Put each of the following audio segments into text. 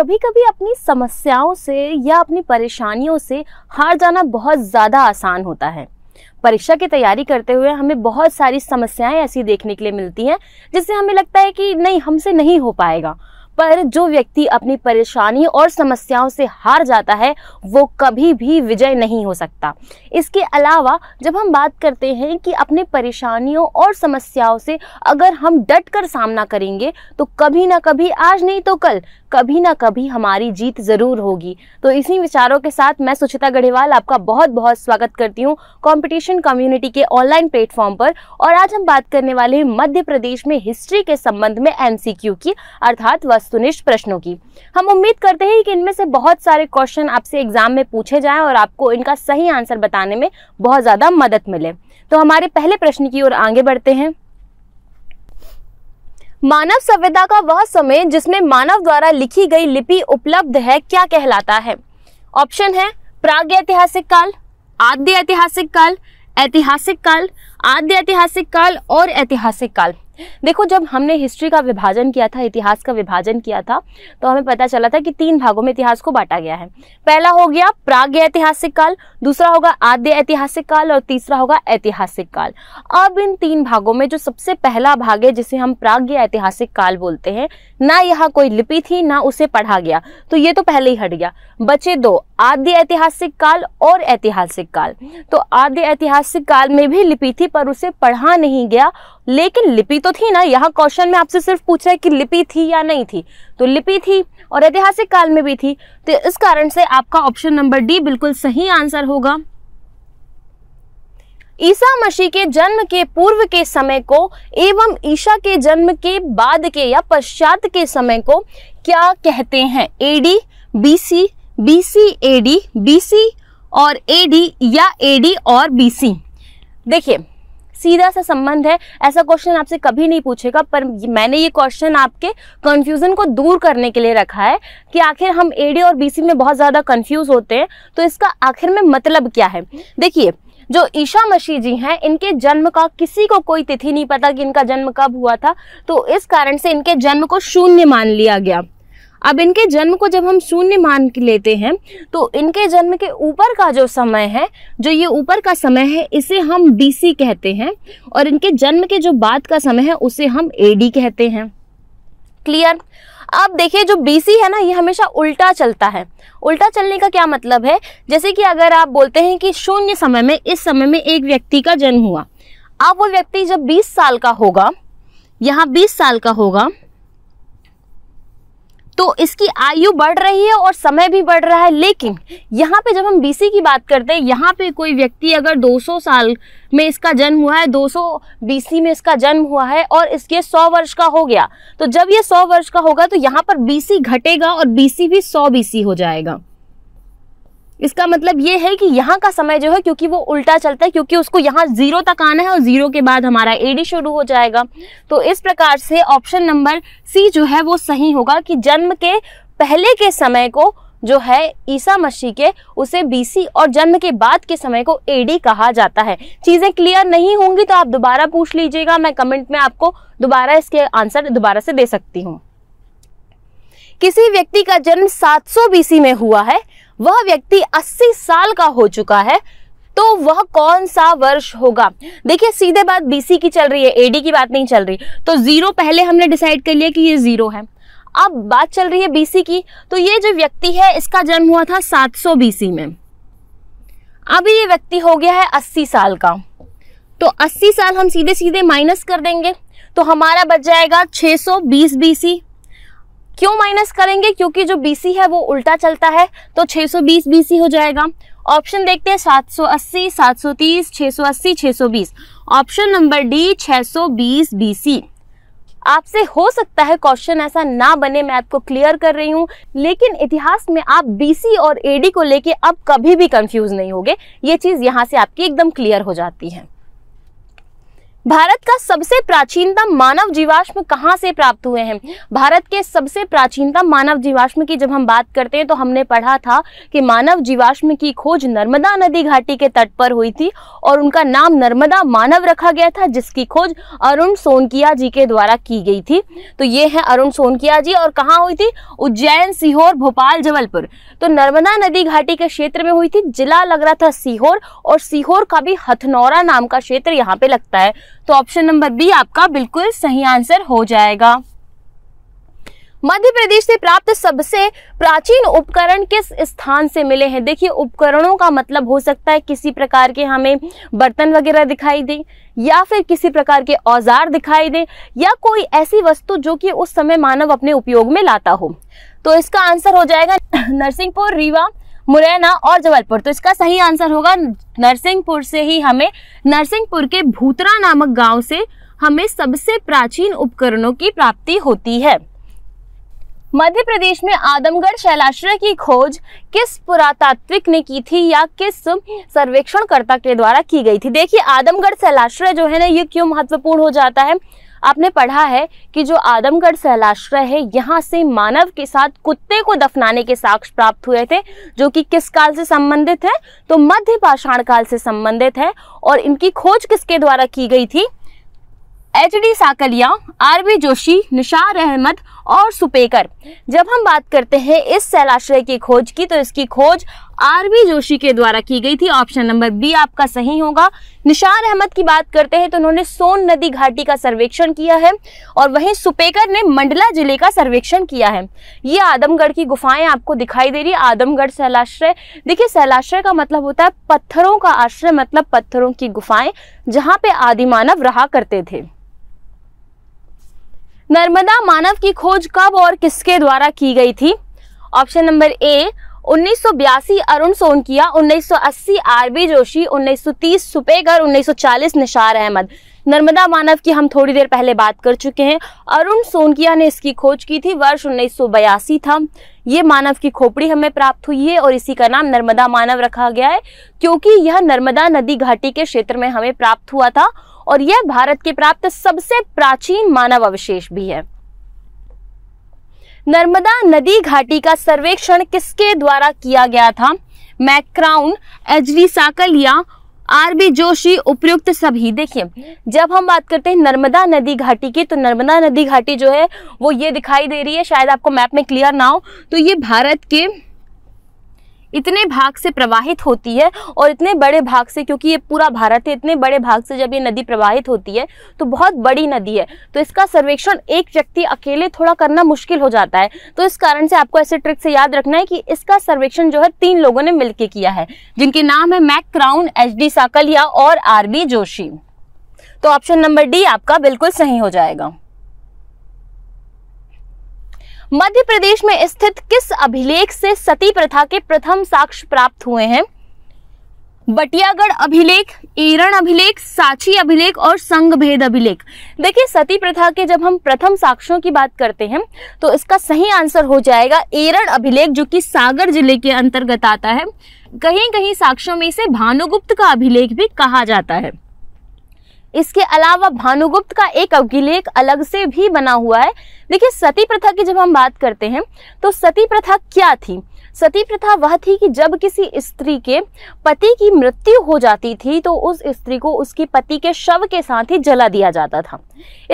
कभी कभी अपनी समस्याओं से या अपनी परेशानियों से हार जाना बहुत ज़्यादा आसान होता है परीक्षा की तैयारी करते हुए हमें बहुत सारी समस्याएं ऐसी देखने के लिए मिलती हैं जिससे हमें लगता है कि नहीं हमसे नहीं हो पाएगा पर जो व्यक्ति अपनी परेशानी और समस्याओं से हार जाता है वो कभी भी विजय नहीं हो सकता इसके अलावा जब हम बात करते हैं कि अपने परेशानियों और समस्याओं से अगर हम डट कर सामना करेंगे तो कभी ना कभी आज नहीं तो कल कभी ना कभी हमारी जीत ज़रूर होगी तो इसी विचारों के साथ मैं सुचिता गढ़ेवाल आपका बहुत बहुत स्वागत करती हूँ कॉम्पिटिशन कम्युनिटी के ऑनलाइन प्लेटफॉर्म पर और आज हम बात करने वाले हैं मध्य प्रदेश में हिस्ट्री के संबंध में एम की अर्थात वस्तुनिष्ठ प्रश्नों की हम उम्मीद करते हैं कि इनमें से बहुत सारे क्वेश्चन आपसे एग्जाम में पूछे जाएं और आपको इनका सही आंसर बताने में बहुत ज़्यादा मदद मिले तो हमारे पहले प्रश्न की ओर आगे बढ़ते हैं मानव सभ्यता का वह समय जिसमें मानव द्वारा लिखी गई लिपि उपलब्ध है क्या कहलाता है ऑप्शन है प्राग ऐतिहासिक काल आद्य ऐतिहासिक काल ऐतिहासिक काल आद्य ऐतिहासिक काल और ऐतिहासिक काल देखो जब हमने हिस्ट्री का विभाजन किया था इतिहास का विभाजन किया था तो हमें पता चला था कि तीन भागों में इतिहास को बांटा गया है पहला हो गया प्राग ऐतिहासिक काल दूसरा होगा आद्य ऐतिहासिक काल और तीसरा होगा ऐतिहासिक काल अब इन तीन भागों में जो सबसे पहला भाग है जिसे हम प्राग ऐतिहासिक काल बोलते हैं ना यहाँ कोई लिपि थी ना उसे पढ़ा गया तो ये तो पहले ही हट गया बचे दो आद्य ऐतिहासिक काल और ऐतिहासिक काल तो आद्य ऐतिहासिक काल में भी लिपि थी पर उसे पढ़ा नहीं गया लेकिन लिपि तो थी ना यहाँ क्वेश्चन में आपसे सिर्फ पूछा है कि लिपि थी या नहीं थी तो लिपि थी और ऐतिहासिक काल में भी थी तो इस कारण से आपका ऑप्शन नंबर डी बिल्कुल सही आंसर होगा ईसा मसीह के जन्म के पूर्व के समय को एवं ईसा के जन्म के बाद के या पश्चात के समय को क्या कहते हैं A D B C D B C और डी या डी और सी देखिए सीधा सा संबंध है ऐसा क्वेश्चन आपसे कभी नहीं पूछेगा पर मैंने ये क्वेश्चन आपके कंफ्यूजन को दूर करने के लिए रखा है कि आखिर हम एडी और बीसी में बहुत ज़्यादा कंफ्यूज होते हैं तो इसका आखिर में मतलब क्या है देखिए जो ईशा मसीह जी हैं इनके जन्म का किसी को कोई तिथि नहीं पता कि इनका जन्म कब हुआ था तो इस कारण से इनके जन्म को शून्य मान लिया गया अब इनके जन्म को जब हम शून्य मान के लेते हैं तो इनके जन्म के ऊपर का जो समय है जो ये ऊपर का समय है इसे हम बीसी कहते हैं और इनके जन्म के जो बाद का समय है उसे हम एडी कहते हैं क्लियर अब देखिए जो बीसी है ना ये हमेशा उल्टा चलता है उल्टा चलने का क्या मतलब है जैसे कि अगर आप बोलते हैं कि शून्य समय में इस समय में एक व्यक्ति का जन्म हुआ अब वो व्यक्ति जब 20 साल का होगा यहाँ 20 साल का होगा तो इसकी आयु बढ़ रही है और समय भी बढ़ रहा है लेकिन यहाँ पे जब हम बीसी की बात करते हैं यहाँ पे कोई व्यक्ति अगर 200 साल में इसका जन्म हुआ है 200 बीसी में इसका जन्म हुआ है और इसके 100 वर्ष का हो गया तो जब ये 100 वर्ष का होगा तो यहाँ पर बीसी घटेगा और बीसी भी 100 बीसी हो जाएगा इसका मतलब ये है कि यहाँ का समय जो है क्योंकि वो उल्टा चलता है क्योंकि उसको यहाँ जीरो तक आना है और जीरो के बाद हमारा एडी शुरू हो जाएगा तो इस प्रकार से ऑप्शन नंबर सी जो है वो सही होगा कि जन्म के पहले के समय को जो है ईसा मसीह के उसे बीसी और जन्म के बाद के समय को एडी कहा जाता है चीज़ें क्लियर नहीं होंगी तो आप दोबारा पूछ लीजिएगा मैं कमेंट में आपको दोबारा इसके आंसर दोबारा से दे सकती हूँ किसी व्यक्ति का जन्म 700 बीसी में हुआ है वह व्यक्ति 80 साल का हो चुका है तो वह कौन सा वर्ष होगा देखिए सीधे बात बीसी की चल रही है एडी की बात नहीं चल रही तो जीरो पहले हमने डिसाइड कर लिया कि ये जीरो है अब बात चल रही है बीसी की तो ये जो व्यक्ति है इसका जन्म हुआ था 700 बीसी में अब ये व्यक्ति हो गया है 80 साल का तो 80 साल हम सीधे सीधे माइनस कर देंगे तो हमारा बच जाएगा 620 बीसी क्यों माइनस करेंगे क्योंकि जो बीसी है वो उल्टा चलता है तो 620 बीसी हो जाएगा ऑप्शन देखते हैं 780, 730, 680, 620 ऑप्शन नंबर डी 620 बीसी आपसे हो सकता है क्वेश्चन ऐसा ना बने मैं आपको क्लियर कर रही हूँ लेकिन इतिहास में आप बीसी और एडी को लेके अब कभी भी कंफ्यूज नहीं होगे ये चीज यहाँ से आपकी एकदम क्लियर हो जाती है भारत का सबसे प्राचीनतम मानव जीवाश्म कहाँ से प्राप्त हुए हैं भारत के सबसे प्राचीनतम मानव जीवाश्म की जब हम बात करते हैं तो हमने पढ़ा था कि मानव जीवाश्म की खोज नर्मदा नदी घाटी के तट पर हुई थी और उनका नाम नर्मदा मानव रखा गया था जिसकी खोज अरुण सोनकिया जी के द्वारा की गई थी तो ये है अरुण सोनकिया जी और कहाँ हुई थी उज्जैन सीहोर भोपाल जबलपुर तो नर्मदा नदी घाटी के क्षेत्र में हुई थी जिला लग रहा था सीहोर और सीहोर का भी हथनौरा नाम का क्षेत्र यहाँ पे लगता है तो ऑप्शन नंबर बी आपका बिल्कुल सही आंसर हो जाएगा मध्य प्रदेश से प्राप्त सबसे प्राचीन उपकरण किस स्थान से मिले हैं देखिए उपकरणों का मतलब हो सकता है किसी प्रकार के हमें बर्तन वगैरह दिखाई दे या फिर किसी प्रकार के औजार दिखाई दे या कोई ऐसी वस्तु जो कि उस समय मानव अपने उपयोग में लाता हो तो इसका आंसर हो जाएगा नरसिंहपुर रीवा मुरैना और जबलपुर तो इसका सही आंसर होगा नरसिंहपुर से ही हमें नरसिंहपुर के भूतरा नामक गांव से हमें सबसे प्राचीन उपकरणों की प्राप्ति होती है मध्य प्रदेश में आदमगढ़ शैलाश्रय की खोज किस पुरातात्विक ने की थी या किस सर्वेक्षणकर्ता के द्वारा की गई थी देखिए आदमगढ़ शैलाश्रय जो है ना ये क्यों महत्वपूर्ण हो जाता है आपने पढ़ा है कि जो आदमगढ़ सहलाश्रय है यहाँ से मानव के साथ कुत्ते को दफनाने के साक्ष प्राप्त हुए थे जो कि किस काल से संबंधित है तो मध्य पाषाण काल से संबंधित है और इनकी खोज किसके द्वारा की गई थी H D Sankalia R B Joshi Nisar Ahmad और सुपेकर जब हम बात करते हैं इस सैलाश्रय की खोज की तो इसकी खोज आरबी जोशी के द्वारा की गई थी ऑप्शन नंबर बी आपका सही होगा निशान अहमद की बात करते हैं तो उन्होंने सोन नदी घाटी का सर्वेक्षण किया है और वहीं सुपेकर ने मंडला जिले का सर्वेक्षण किया है ये आदमगढ़ की गुफाएं आपको दिखाई दे रही है आदमगढ़ सैलाश्रय देखिए सैलाश्रय का मतलब होता है पत्थरों का आश्रय मतलब पत्थरों की गुफाएं जहां पे आदि मानव रहा करते थे नर्मदा मानव की खोज कब और किसके द्वारा की गई थी option number A 1982 Arun Sonkia 1980 R B Joshi 1930 Supekar 1940 Nisar Ahmad Narmada मानव की हम थोड़ी देर पहले बात कर चुके हैं अरुण सोनकिया ने इसकी खोज की थी वर्ष उन्नीस था ये मानव की खोपड़ी हमें प्राप्त हुई है और इसी का नाम नर्मदा मानव रखा गया है क्योंकि यह नर्मदा नदी घाटी के क्षेत्र में हमें प्राप्त हुआ था और यह भारत के प्राप्त सबसे प्राचीन मानव अवशेष भी है नर्मदा नदी घाटी का सर्वेक्षण किसके द्वारा किया गया था McCown H V Sankalia R B Joshi उपयुक्त सभी देखिए जब हम बात करते हैं नर्मदा नदी घाटी की तो नर्मदा नदी घाटी जो है वो ये दिखाई दे रही है शायद आपको मैप में क्लियर ना हो तो ये भारत के इतने भाग से प्रवाहित होती है और इतने बड़े भाग से क्योंकि ये पूरा भारत है इतने बड़े भाग से जब ये नदी प्रवाहित होती है तो बहुत बड़ी नदी है तो इसका सर्वेक्षण एक व्यक्ति अकेले थोड़ा करना मुश्किल हो जाता है तो इस कारण से आपको ऐसे ट्रिक से याद रखना है कि इसका सर्वेक्षण जो है तीन लोगों ने मिलकर किया है जिनके नाम है McCown H D Sankalia और आर बी जोशी तो ऑप्शन नंबर डी आपका बिल्कुल सही हो जाएगा मध्य प्रदेश में स्थित किस अभिलेख से सती प्रथा के प्रथम साक्ष्य प्राप्त हुए हैं बटियागढ़ अभिलेख एरण अभिलेख साची अभिलेख और संघ भेद अभिलेख देखिए सती प्रथा के जब हम प्रथम साक्ष्यों की बात करते हैं तो इसका सही आंसर हो जाएगा एरण अभिलेख जो कि सागर जिले के अंतर्गत आता है कहीं कहीं साक्ष्यों में इसे भानुगुप्त का अभिलेख भी कहा जाता है इसके अलावा भानुगुप्त का एक अभिलेख अलग से भी बना हुआ है देखिए सती प्रथा की जब हम बात करते हैं तो सती प्रथा क्या थी सती प्रथा वह थी कि जब किसी स्त्री के पति की मृत्यु हो जाती थी तो उस स्त्री को उसकी पति के शव के साथ ही जला दिया जाता था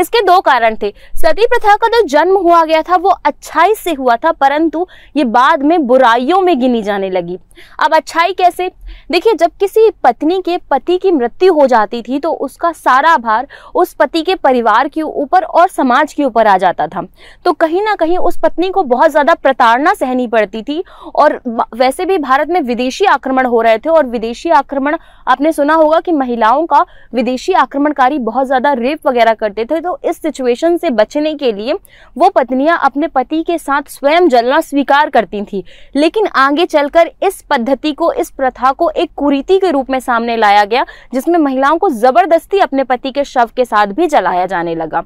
इसके दो कारण थे सती प्रथा का जो जन्म हुआ गया था वो अच्छाई से हुआ था परंतु ये बाद में बुराइयों में गिनी जाने लगी अब अच्छाई कैसे देखिए जब किसी पत्नी के पति की मृत्यु हो जाती थी तो उसका सारा भार उस पति के परिवार के ऊपर और समाज के ऊपर आ जाता था तो कहीं ना कहीं उस पत्नी को बहुत ज़्यादा प्रताड़ना सहनी पड़ती थी और वैसे भी भारत में विदेशी आक्रमण हो रहे थे और विदेशी आक्रमण आपने सुना होगा कि महिलाओं का विदेशी आक्रमणकारी बहुत ज़्यादा रेप वगैरह करते थे तो इस सिचुएशन से बचने के लिए वो पत्नियां अपने पति के साथ स्वयं जलना स्वीकार करती थी लेकिन आगे चलकर इस पद्धति को इस प्रथा को एक कुरीति के रूप में सामने लाया गया जिसमें महिलाओं को जबरदस्ती अपने पति के शव के साथ भी जलाया जाने लगा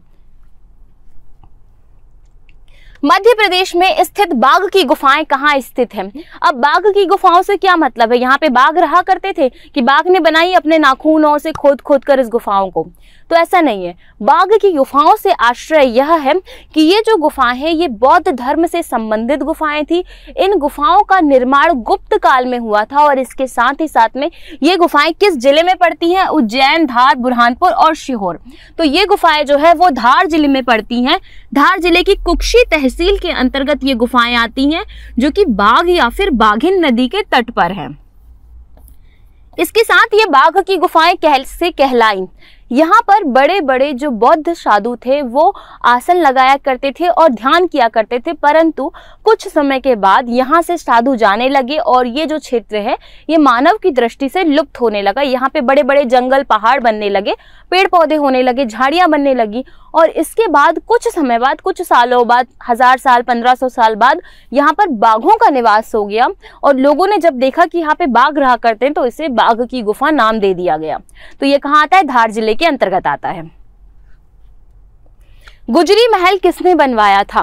मध्य प्रदेश में स्थित बाघ की गुफाएं कहाँ स्थित हैं अब बाघ की गुफाओं से क्या मतलब है यहाँ पे बाघ रहा करते थे कि बाघ ने बनाई अपने नाखूनों से खोद खोद कर इस गुफाओं को तो ऐसा नहीं है बाघ की गुफाओं से आश्रय यह है कि ये जो गुफाएं हैं ये बौद्ध धर्म से संबंधित गुफाएं थी इन गुफाओं का निर्माण गुप्त काल में हुआ था और इसके साथ ही साथ में ये गुफाएं किस जिले में पड़ती हैं उज्जैन धार बुरहानपुर और शिहोर तो ये गुफाएं जो है वो धार जिले में पड़ती हैं धार जिले की कुक्षी तहसील के अंतर्गत ये गुफाएं आती हैं जो कि बाघ या फिर बाघिन नदी के तट पर है इसके साथ ये बाघ की गुफाएं कहल से कहलाई यहाँ पर बड़े बड़े जो बौद्ध साधु थे वो आसन लगाया करते थे और ध्यान किया करते थे परंतु कुछ समय के बाद यहाँ से साधु जाने लगे और ये जो क्षेत्र है ये मानव की दृष्टि से लुप्त होने लगा यहाँ पे बड़े बड़े जंगल पहाड़ बनने लगे पेड़ पौधे होने लगे झाड़ियाँ बनने लगी और इसके बाद कुछ समय बाद कुछ सालों बाद हज़ार साल पंद्रह सौ साल बाद यहाँ पर बाघों का निवास हो गया और लोगों ने जब देखा कि यहाँ पे बाघ रहा करते हैं तो इसे बाघ की गुफा नाम दे दिया गया तो ये कहाँ आता है धार जिले के अंतर्गत आता है गुजरी महल किसने बनवाया था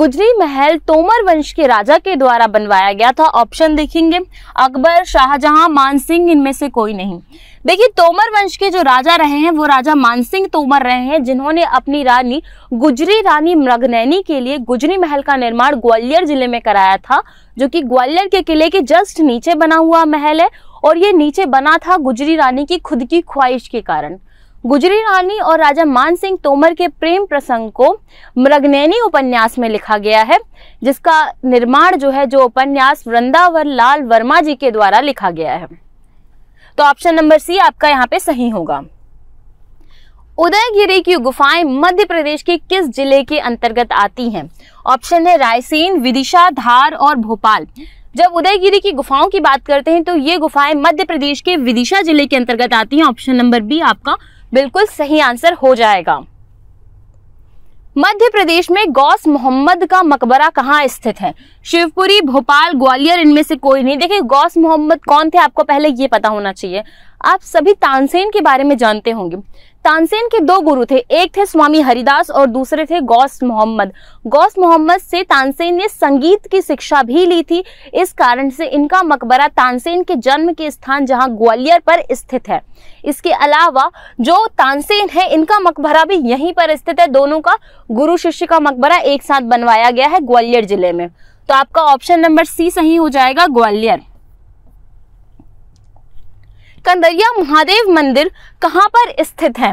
गुजरी महल तोमर वंश के राजा के द्वारा बनवाया गया था ऑप्शन देखेंगे अकबर शाहजहां मानसिंह इनमें से कोई नहीं देखिए तोमर वंश के जो राजा रहे हैं वो राजा मानसिंह तोमर रहे हैं जिन्होंने अपनी रानी गुजरी रानी मृगनैनी के लिए गुजरी महल का निर्माण ग्वालियर जिले में कराया था जो कि ग्वालियर के किले के जस्ट नीचे बना हुआ महल है और ये नीचे बना था गुजरी रानी की खुद की ख्वाहिश के कारण गुजरी रानी और राजा मानसिंह तोमर के प्रेम प्रसंग को मृगनैनी उपन्यास में लिखा गया है जिसका निर्माण जो है जो उपन्यास वृंदावर लाल वर्मा जी के द्वारा लिखा गया है तो ऑप्शन नंबर सी आपका यहाँ पे सही होगा उदयगिरी की गुफाएं मध्य प्रदेश के किस जिले के अंतर्गत आती हैं ऑप्शन है रायसेन विदिशा धार और भोपाल जब उदयगिरी की गुफाओं की बात करते हैं तो ये गुफाएं मध्य प्रदेश के विदिशा जिले के अंतर्गत आती हैं ऑप्शन नंबर बी आपका बिल्कुल सही आंसर हो जाएगा मध्य प्रदेश में गौस मोहम्मद का मकबरा कहाँ स्थित है शिवपुरी भोपाल ग्वालियर इनमें से कोई नहीं देखिए गौस मोहम्मद कौन थे आपको पहले ये पता होना चाहिए आप सभी तानसेन के बारे में जानते होंगे तानसेन के दो गुरु थे एक थे स्वामी हरिदास और दूसरे थे गौस मोहम्मद गौस मोहम्मद से तानसेन ने संगीत की शिक्षा भी ली थी इस कारण से इनका मकबरा तानसेन के जन्म के स्थान जहां ग्वालियर पर स्थित है इसके अलावा जो तानसेन है इनका मकबरा भी यहीं पर स्थित है दोनों का गुरु शिष्य का मकबरा एक साथ बनवाया गया है ग्वालियर जिले में तो आपका ऑप्शन नंबर सी सही हो जाएगा ग्वालियर कंदरिया महादेव मंदिर कहाँ पर स्थित है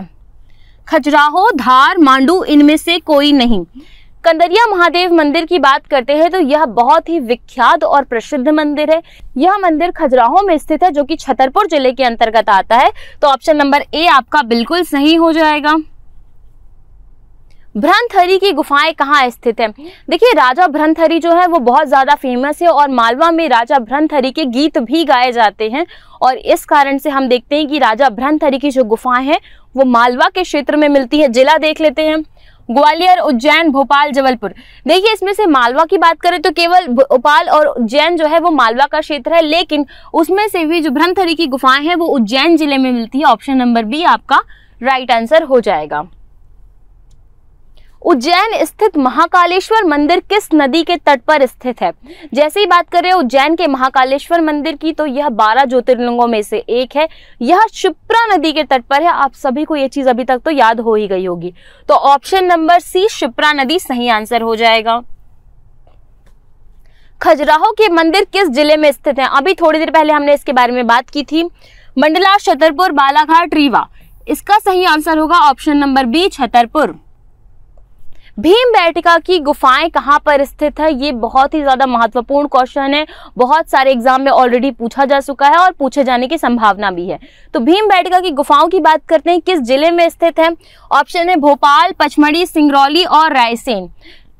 खजुराहो धार मांडू इनमें से कोई नहीं कंदरिया महादेव मंदिर की बात करते हैं तो यह बहुत ही विख्यात और प्रसिद्ध मंदिर है यह मंदिर खजुराहो में स्थित है जो कि छतरपुर जिले के अंतर्गत आता है तो ऑप्शन नंबर ए आपका बिल्कुल सही हो जाएगा भ्रंथरी की गुफाएं कहाँ स्थित है देखिए राजा भ्रंथरी जो है वो बहुत ज़्यादा फेमस है और मालवा में राजा भ्रंथरी के गीत भी गाए जाते हैं और इस कारण से हम देखते हैं कि राजा भ्रंथरी की जो गुफाएं हैं वो मालवा के क्षेत्र में मिलती है जिला देख लेते हैं ग्वालियर उज्जैन भोपाल जबलपुर देखिए इसमें से मालवा की बात करें तो केवल भोपाल और उज्जैन जो है वो मालवा का क्षेत्र है लेकिन उसमें से भी जो भ्रंथरी की गुफाएं हैं वो उज्जैन जिले में मिलती है ऑप्शन नंबर बी आपका राइट आंसर हो जाएगा उज्जैन स्थित महाकालेश्वर मंदिर किस नदी के तट पर स्थित है जैसे ही बात करें उज्जैन के महाकालेश्वर मंदिर की तो यह बारह ज्योतिर्लिंगों में से एक है यह शिप्रा नदी के तट पर है आप सभी को यह चीज अभी तक तो याद हो ही गई होगी तो ऑप्शन नंबर सी शिप्रा नदी सही आंसर हो जाएगा खजुराहो के मंदिर किस जिले में स्थित है अभी थोड़ी देर पहले हमने इसके बारे में बात की थी मंडला छतरपुर बालाघाट रीवा इसका सही आंसर होगा option number B Chhatarpur Bhimbetka की गुफाएं कहाँ पर स्थित है ये बहुत ही ज़्यादा महत्वपूर्ण क्वेश्चन है बहुत सारे एग्जाम में ऑलरेडी पूछा जा चुका है और पूछे जाने की संभावना भी है तो भीम बैठिका की गुफाओं की बात करते हैं किस जिले में स्थित है ऑप्शन है भोपाल पचमढ़ी सिंगरौली और रायसेन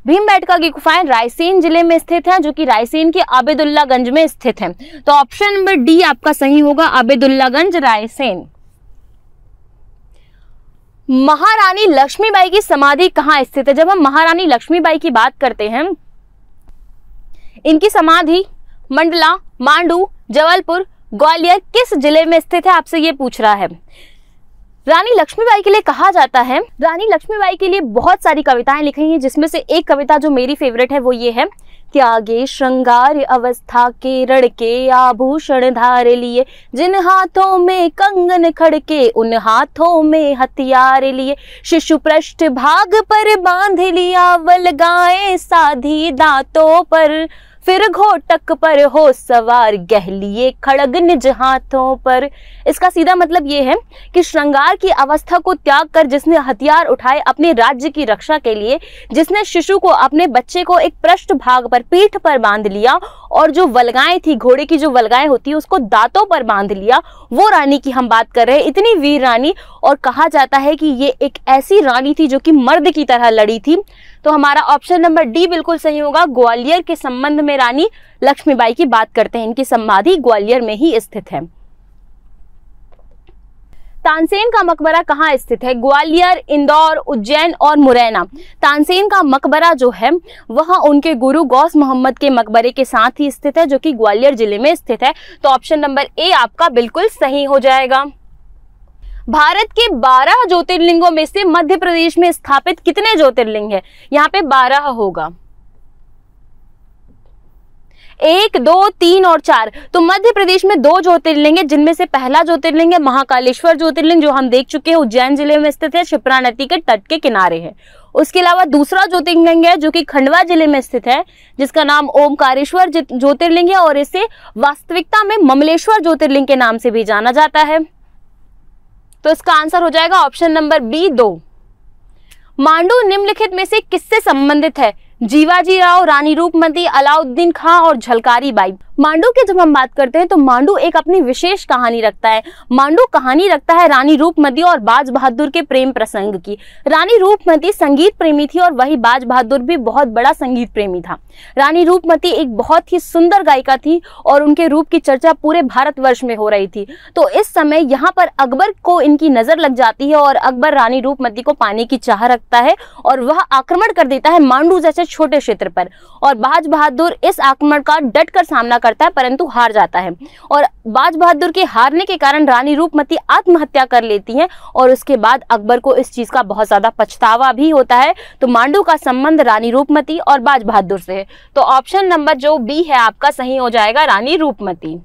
भीम बैठका की गुफाएं रायसेन जिले में स्थित हैं जो कि रायसेन के आबेदुल्लागंज में स्थित हैं तो ऑप्शन नंबर डी आपका सही होगा आबेदुल्लागंज रायसेन महारानी लक्ष्मीबाई की समाधि कहाँ स्थित है जब हम महारानी लक्ष्मीबाई की बात करते हैं इनकी समाधि मंडला मांडू जबलपुर ग्वालियर किस जिले में स्थित है आपसे ये पूछ रहा है रानी लक्ष्मीबाई के लिए कहा जाता है रानी लक्ष्मीबाई के लिए बहुत सारी कविताएं लिखी हैं जिसमें से एक कविता जो मेरी फेवरेट है वो ये है त्यागे श्रृंगार अवस्था के रण के आभूषण धार लिए जिन हाथों में कंगन खड़के उन हाथों में हथियार लिए शिशु पृष्ठ भाग पर बांध लिया वलगाए साधी दांतों पर फिर घोटक पर हो सवार गहलिए खड़ग निज हाथों पर इसका सीधा मतलब ये है कि श्रृंगार की अवस्था को त्याग कर जिसने हथियार उठाए अपने राज्य की रक्षा के लिए जिसने शिशु को अपने बच्चे को एक पृष्ठ भाग पर पीठ पर बांध लिया और जो वलगाएं थी घोड़े की जो वलगाएं होती है उसको दांतों पर बांध लिया वो रानी की हम बात कर रहे हैं इतनी वीर रानी और कहा जाता है कि ये एक ऐसी रानी थी जो कि मर्द की तरह लड़ी थी तो हमारा ऑप्शन नंबर डी बिल्कुल सही होगा ग्वालियर के संबंध में रानी लक्ष्मीबाई की बात करते हैं इनकी समाधि ग्वालियर में ही स्थित है तानसेन का मकबरा कहाँ स्थित है ग्वालियर इंदौर उज्जैन और मुरैना तानसेन का मकबरा जो है वह उनके गुरु गौस मोहम्मद के मकबरे के साथ ही स्थित है जो कि ग्वालियर जिले में स्थित है तो ऑप्शन नंबर ए आपका बिल्कुल सही हो जाएगा भारत के 12 ज्योतिर्लिंगों में से मध्य प्रदेश में स्थापित कितने ज्योतिर्लिंग है यहां पे 12 होगा एक दो तीन और चार तो मध्य प्रदेश में दो ज्योतिर्लिंग है जिनमें से पहला ज्योतिर्लिंग है महाकालेश्वर ज्योतिर्लिंग जो हम देख चुके हैं उज्जैन जिले में स्थित है शिप्रा नदी के तट के किनारे है उसके अलावा दूसरा ज्योतिर्लिंग है जो कि खंडवा जिले में स्थित है जिसका नाम ओमकारेश्वर ज्योतिर्लिंग है और इसे वास्तविकता में ममलेश्वर ज्योतिर्लिंग के नाम से भी जाना जाता है तो इसका आंसर हो जाएगा ऑप्शन नंबर बी दो मांडू निम्नलिखित में से किससे संबंधित है जीवाजी राव रानी रूपमती अलाउद्दीन खां और झलकारी बाई मांडू की जब हम बात करते हैं तो मांडू एक अपनी विशेष कहानी रखता है मांडू कहानी रखता है रानी रूपमती और बाज बहादुर के प्रेम प्रसंग की रानी रूपमती संगीत प्रेमी थी और वही बाज बहादुर भी बहुत बड़ा संगीत प्रेमी था रानी रूपमती एक बहुत ही सुंदर गायिका थी और उनके रूप की चर्चा पूरे भारतवर्ष में हो रही थी तो इस समय यहाँ पर अकबर को इनकी नजर लग जाती है और अकबर रानी रूपमती को पाने की चाह रखता है और वह आक्रमण कर देता है मांडू जैसे छोटे क्षेत्र पर और बाज बहादुर इस आक्रमण का डट सामना कर करता है परंतु हार जाता है और बाज बहादुर के हारने के कारण रानी रूपमती आत्महत्या कर लेती हैं और उसके बाद अकबर को इस चीज़ का बहुत ज़्यादा पछतावा भी होता है तो मांडू का संबंध रानी रूपमती और बाज बहादुर से है तो ऑप्शन नंबर जो बी है आपका सही हो जाएगा रानी रूपमती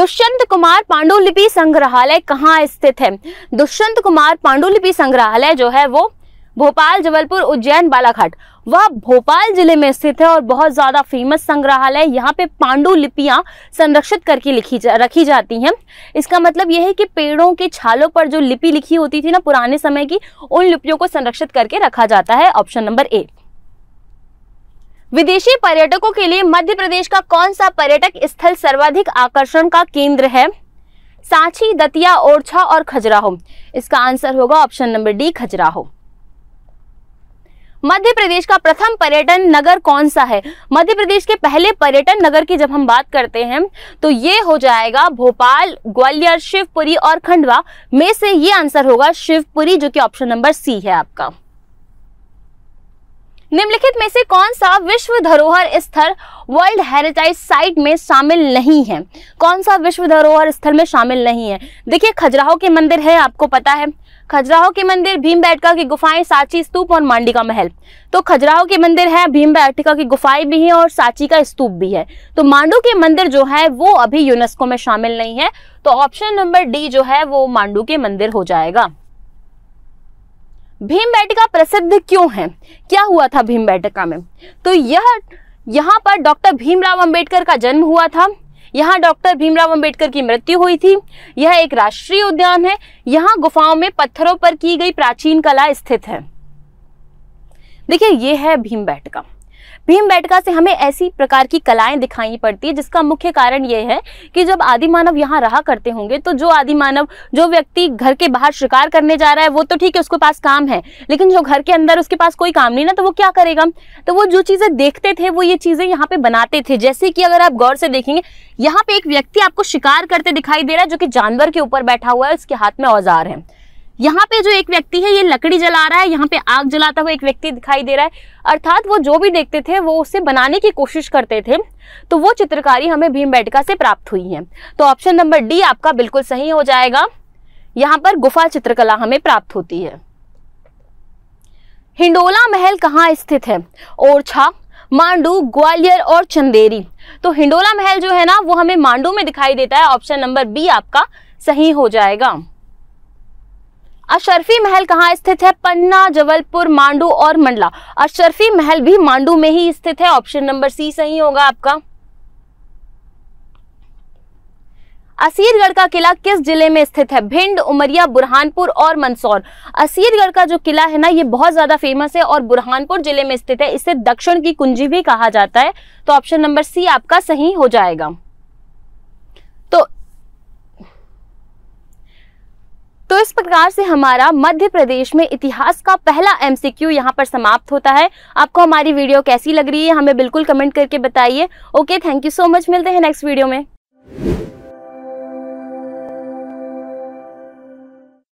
दुष्यंत कुमार पांडुलिपि संग्रहालय कहाँ स्थित है दुष्यंत कुमार पांडुलिपि संग्रहालय जो है वो भोपाल जबलपुर उज्जैन बालाघाट वह भोपाल जिले में स्थित है और बहुत ज्यादा फेमस संग्रहालय यहाँ पे पांडु लिपियां संरक्षित करके लिखी जा, रखी जाती हैं इसका मतलब यह है कि पेड़ों के छालों पर जो लिपि लिखी होती थी ना पुराने समय की उन लिपियों को संरक्षित करके रखा जाता है ऑप्शन नंबर ए विदेशी पर्यटकों के लिए मध्य प्रदेश का कौन सा पर्यटक स्थल सर्वाधिक आकर्षण का केंद्र है सांची दतिया ओरछा और खजुराहो इसका आंसर होगा option number D Khajuraho Madhya Pradesh का प्रथम पर्यटन नगर कौन सा है मध्य प्रदेश के पहले पर्यटन नगर की जब हम बात करते हैं तो ये हो जाएगा भोपाल ग्वालियर शिवपुरी और खंडवा में से ये आंसर होगा शिवपुरी जो कि ऑप्शन नंबर सी है आपका निम्नलिखित में से कौन सा विश्व धरोहर स्थल वर्ल्ड हेरिटेज साइट में शामिल नहीं है कौन सा विश्व धरोहर स्थल में शामिल नहीं है देखिए खजुराहो के मंदिर है आपको पता है खजुराहो के मंदिर भीम बैठका की गुफाएं साची स्तूप और मांडी का महल तो खजुराहो के मंदिर है भीम बैठका की गुफाएं भी हैं और साची का स्तूप भी है तो मांडू के मंदिर जो है वो अभी यूनेस्को में शामिल नहीं है तो ऑप्शन नंबर डी जो है वो मांडू के मंदिर हो जाएगा भीम बैठिका प्रसिद्ध क्यों है क्या हुआ था भीम बैठका में तो यह यहाँ पर डॉक्टर भीमराव अंबेडकर का जन्म हुआ था यहाँ डॉक्टर भीमराव अंबेडकर की मृत्यु हुई थी यह एक राष्ट्रीय उद्यान है यहाँ गुफाओं में पत्थरों पर की गई प्राचीन कला स्थित है देखिए यह है भीम बैठका भीम बैठका से हमें ऐसी प्रकार की कलाएं दिखाई पड़ती है जिसका मुख्य कारण ये है कि जब आदि मानव यहाँ रहा करते होंगे तो जो आदि मानव जो व्यक्ति घर के बाहर शिकार करने जा रहा है वो तो ठीक है उसके पास काम है लेकिन जो घर के अंदर उसके पास कोई काम नहीं ना तो वो क्या करेगा तो वो जो चीज़ें देखते थे वो ये चीज़ें यहाँ पे बनाते थे जैसे कि अगर आप गौर से देखेंगे यहाँ पे एक व्यक्ति आपको शिकार करते दिखाई दे रहा है जो कि जानवर के ऊपर बैठा हुआ है उसके हाथ में औजार है यहाँ पे जो एक व्यक्ति है ये लकड़ी जला रहा है यहाँ पे आग जलाता हुआ एक व्यक्ति दिखाई दे रहा है अर्थात वो जो भी देखते थे वो उसे बनाने की कोशिश करते थे तो वो चित्रकारी हमें बैठका से प्राप्त हुई है तो ऑप्शन नंबर डी आपका बिल्कुल सही हो जाएगा यहाँ पर गुफा चित्रकला हमें प्राप्त होती है हिंडोला महल कहाँ स्थित है ओरछा मांडू ग्वालियर और चंदेरी तो हिंडोला महल जो है ना वो हमें मांडू में दिखाई देता है ऑप्शन नंबर बी आपका सही हो जाएगा अशरफी महल कहाँ स्थित है पन्ना जबलपुर मांडू और मंडला अशरफी महल भी मांडू में ही स्थित है ऑप्शन नंबर सी सही होगा आपका असीरगढ़ का किला किस जिले में स्थित है भिंड उमरिया बुरहानपुर और मंदसौर असीरगढ़ का जो किला है ना ये बहुत ज्यादा फेमस है और बुरहानपुर जिले में स्थित है इसे दक्षिण की कुंजी भी कहा जाता है तो ऑप्शन नंबर सी आपका सही हो जाएगा तो इस प्रकार से हमारा मध्य प्रदेश में इतिहास का पहला एमसीक्यू यहाँ पर समाप्त होता है आपको हमारी वीडियो कैसी लग रही है हमें बिल्कुल कमेंट करके बताइए okay thank you so much मिलते हैं नेक्स्ट वीडियो में